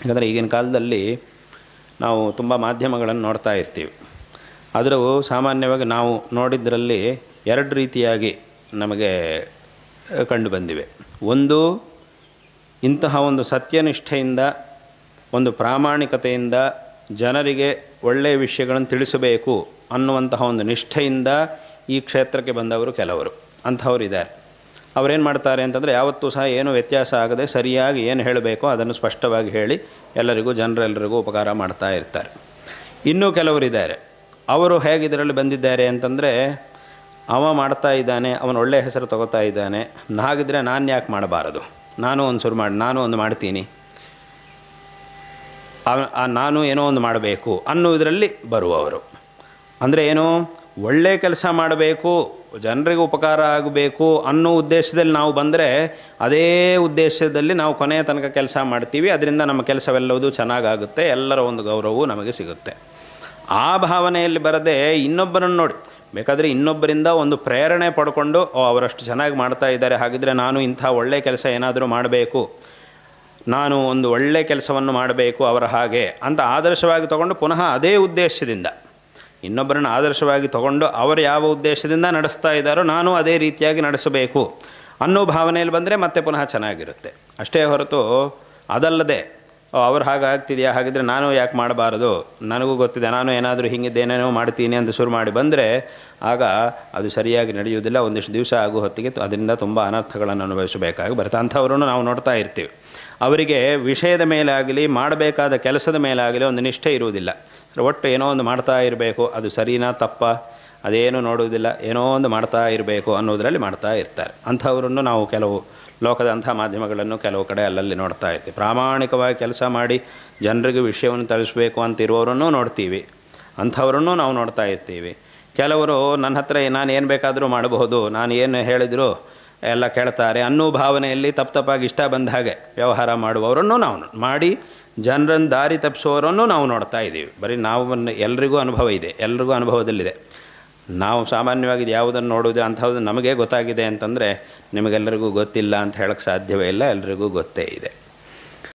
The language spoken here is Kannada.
ಯಾಕಂದರೆ ಈಗಿನ ಕಾಲದಲ್ಲಿ ನಾವು ತುಂಬ ಮಾಧ್ಯಮಗಳನ್ನು ನೋಡ್ತಾ ಇರ್ತೀವಿ ಆದರೂ ಸಾಮಾನ್ಯವಾಗಿ ನಾವು ನೋಡಿದ್ದರಲ್ಲಿ ಎರಡು ರೀತಿಯಾಗಿ ನಮಗೆ ಕಂಡು ಬಂದಿವೆ ಒಂದು ಇಂತಹ ಒಂದು ಸತ್ಯನಿಷ್ಠೆಯಿಂದ ಒಂದು ಪ್ರಾಮಾಣಿಕತೆಯಿಂದ ಜನರಿಗೆ ಒಳ್ಳೆಯ ವಿಷಯಗಳನ್ನು ತಿಳಿಸಬೇಕು ಅನ್ನುವಂತಹ ಒಂದು ನಿಷ್ಠೆಯಿಂದ ಈ ಕ್ಷೇತ್ರಕ್ಕೆ ಬಂದವರು ಕೆಲವರು ಅಂಥವ್ರು ಇದ್ದಾರೆ ಅವರೇನು ಮಾಡ್ತಾರೆ ಅಂತಂದರೆ ಯಾವತ್ತೂ ಸಹ ಏನು ವ್ಯತ್ಯಾಸ ಆಗದೆ ಸರಿಯಾಗಿ ಏನು ಹೇಳಬೇಕೋ ಅದನ್ನು ಸ್ಪಷ್ಟವಾಗಿ ಹೇಳಿ ಎಲ್ಲರಿಗೂ ಜನರೆಲ್ಲರಿಗೂ ಉಪಕಾರ ಮಾಡ್ತಾ ಇರ್ತಾರೆ ಇನ್ನೂ ಕೆಲವರಿದ್ದಾರೆ ಅವರು ಹೇಗೆ ಬಂದಿದ್ದಾರೆ ಅಂತಂದರೆ ಅವ ಮಾಡ್ತಾ ಇದ್ದಾನೆ ಅವನು ಒಳ್ಳೆಯ ಹೆಸರು ತಗೋತಾ ಇದ್ದಾನೆ ಹಾಗಿದ್ರೆ ನಾನು ಯಾಕೆ ಮಾಡಬಾರದು ನಾನು ಒಂದು ಶುರು ಮಾಡಿ ನಾನು ಒಂದು ಮಾಡ್ತೀನಿ ನಾನು ಏನೋ ಒಂದು ಮಾಡಬೇಕು ಅನ್ನೋ ಇದರಲ್ಲಿ ಬರುವವರು ಅಂದರೆ ಏನು ಒಳ್ಳೆ ಕೆಲಸ ಮಾಡಬೇಕು ಜನರಿಗೆ ಉಪಕಾರ ಆಗಬೇಕು ಅನ್ನೋ ಉದ್ದೇಶದಲ್ಲಿ ನಾವು ಬಂದರೆ ಅದೇ ಉದ್ದೇಶದಲ್ಲಿ ನಾವು ಕೊನೆಯ ತನಕ ಕೆಲಸ ಮಾಡ್ತೀವಿ ಅದರಿಂದ ನಮ್ಮ ಕೆಲಸವೆಲ್ಲವೂ ಚೆನ್ನಾಗಾಗುತ್ತೆ ಎಲ್ಲರ ಒಂದು ಗೌರವವು ನಮಗೆ ಸಿಗುತ್ತೆ ಆ ಭಾವನೆಯಲ್ಲಿ ಬರದೆ ಇನ್ನೊಬ್ಬರನ್ನು ನೋಡಿ ಬೇಕಾದರೆ ಇನ್ನೊಬ್ಬರಿಂದ ಒಂದು ಪ್ರೇರಣೆ ಪಡ್ಕೊಂಡು ಅವರಷ್ಟು ಚೆನ್ನಾಗಿ ಮಾಡ್ತಾ ಇದ್ದಾರೆ ಹಾಗಿದ್ರೆ ನಾನು ಇಂಥ ಒಳ್ಳೆ ಕೆಲಸ ಏನಾದರೂ ಮಾಡಬೇಕು ನಾನು ಒಂದು ಒಳ್ಳೆಯ ಕೆಲಸವನ್ನು ಮಾಡಬೇಕು ಅವರ ಹಾಗೆ ಅಂತ ಆದರ್ಶವಾಗಿ ತಗೊಂಡು ಪುನಃ ಅದೇ ಉದ್ದೇಶದಿಂದ ಇನ್ನೊಬ್ಬರನ್ನು ಆದರ್ಶವಾಗಿ ತಗೊಂಡು ಅವರು ಯಾವ ಉದ್ದೇಶದಿಂದ ನಡೆಸ್ತಾ ಇದ್ದಾರೋ ನಾನು ಅದೇ ರೀತಿಯಾಗಿ ನಡೆಸಬೇಕು ಅನ್ನೋ ಭಾವನೆಯಲ್ಲಿ ಬಂದರೆ ಮತ್ತೆ ಪುನಃ ಚೆನ್ನಾಗಿರುತ್ತೆ ಅಷ್ಟೇ ಹೊರತು ಅದಲ್ಲದೆ ಅವ್ರು ಹಾಗೆ ಆಗ್ತಿದೆಯಾ ಹಾಗಿದ್ರೆ ನಾನು ಯಾಕೆ ಮಾಡಬಾರದು ನನಗೂ ಗೊತ್ತಿದೆ ನಾನು ಏನಾದರೂ ಹಿಂಗಿದ್ದೇನೇನೋ ಮಾಡ್ತೀನಿ ಅಂತ ಶುರು ಮಾಡಿ ಬಂದರೆ ಆಗ ಅದು ಸರಿಯಾಗಿ ನಡೆಯುವುದಿಲ್ಲ ಒಂದಿಷ್ಟು ದಿವಸ ಆಗೋ ಹೊತ್ತಿಗೆ ಅದರಿಂದ ತುಂಬ ಅನರ್ಥಗಳನ್ನು ಅನುಭವಿಸಬೇಕಾಗಿ ಬರುತ್ತೆ ಅಂಥವ್ರನ್ನು ನಾವು ನೋಡ್ತಾ ಇರ್ತೀವಿ ಅವರಿಗೆ ವಿಷಯದ ಮೇಲಾಗಲಿ ಮಾಡಬೇಕಾದ ಕೆಲಸದ ಮೇಲಾಗಲಿ ಒಂದು ನಿಷ್ಠೆ ಇರುವುದಿಲ್ಲ ಒಟ್ಟು ಏನೋ ಒಂದು ಮಾಡ್ತಾ ಇರಬೇಕು ಅದು ಸರಿನಾ ತಪ್ಪ ಅದೇನು ನೋಡುವುದಿಲ್ಲ ಏನೋ ಒಂದು ಮಾಡ್ತಾ ಇರಬೇಕು ಅನ್ನೋದರಲ್ಲಿ ಮಾಡ್ತಾ ಇರ್ತಾರೆ ಅಂಥವರನ್ನು ನಾವು ಕೆಲವು ಲೋಕದ ಅಂಥ ಮಾಧ್ಯಮಗಳನ್ನು ಕೆಲವು ಕಡೆ ಅಲ್ಲಲ್ಲಿ ನೋಡ್ತಾ ಇರ್ತೀವಿ ಪ್ರಾಮಾಣಿಕವಾಗಿ ಕೆಲಸ ಮಾಡಿ ಜನರಿಗೆ ವಿಷಯವನ್ನು ತಲುಪಿಸಬೇಕು ಅಂತ ನೋಡ್ತೀವಿ ಅಂಥವರನ್ನು ನಾವು ನೋಡ್ತಾ ಇರ್ತೀವಿ ಕೆಲವರು ನನ್ನ ಹತ್ರ ನಾನು ಏನು ಬೇಕಾದರೂ ಮಾಡಬಹುದು ನಾನು ಏನು ಹೇಳಿದರೂ ಎಲ್ಲ ಕೇಳ್ತಾರೆ ಅನ್ನೋ ಭಾವನೆಯಲ್ಲಿ ತಪ್ಪಾಗಿ ಇಷ್ಟ ಬಂದ ಹಾಗೆ ವ್ಯವಹಾರ ಮಾಡುವವರನ್ನು ನಾವು ಮಾಡಿ ಜನರನ್ನು ದಾರಿ ತಪ್ಪಿಸುವವರನ್ನು ನಾವು ನೋಡ್ತಾ ಇದ್ದೀವಿ ಬರೀ ನಾವು ಎಲ್ರಿಗೂ ಅನುಭವ ಇದೆ ಎಲ್ರಿಗೂ ಅನುಭವದಲ್ಲಿದೆ ನಾವು ಸಾಮಾನ್ಯವಾಗಿ ಯಾವುದನ್ನು ನೋಡೋದು ಅಂಥದ್ದು ನಮಗೆ ಗೊತ್ತಾಗಿದೆ ಅಂತಂದರೆ ನಿಮಗೆಲ್ಲರಿಗೂ ಗೊತ್ತಿಲ್ಲ ಅಂತ ಹೇಳಕ್ಕೆ ಸಾಧ್ಯವೇ ಇಲ್ಲ ಎಲ್ರಿಗೂ ಗೊತ್ತೇ ಇದೆ